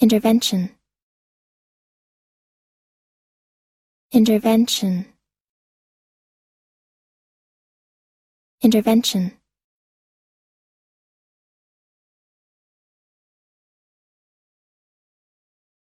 Intervention. Intervention. Intervention.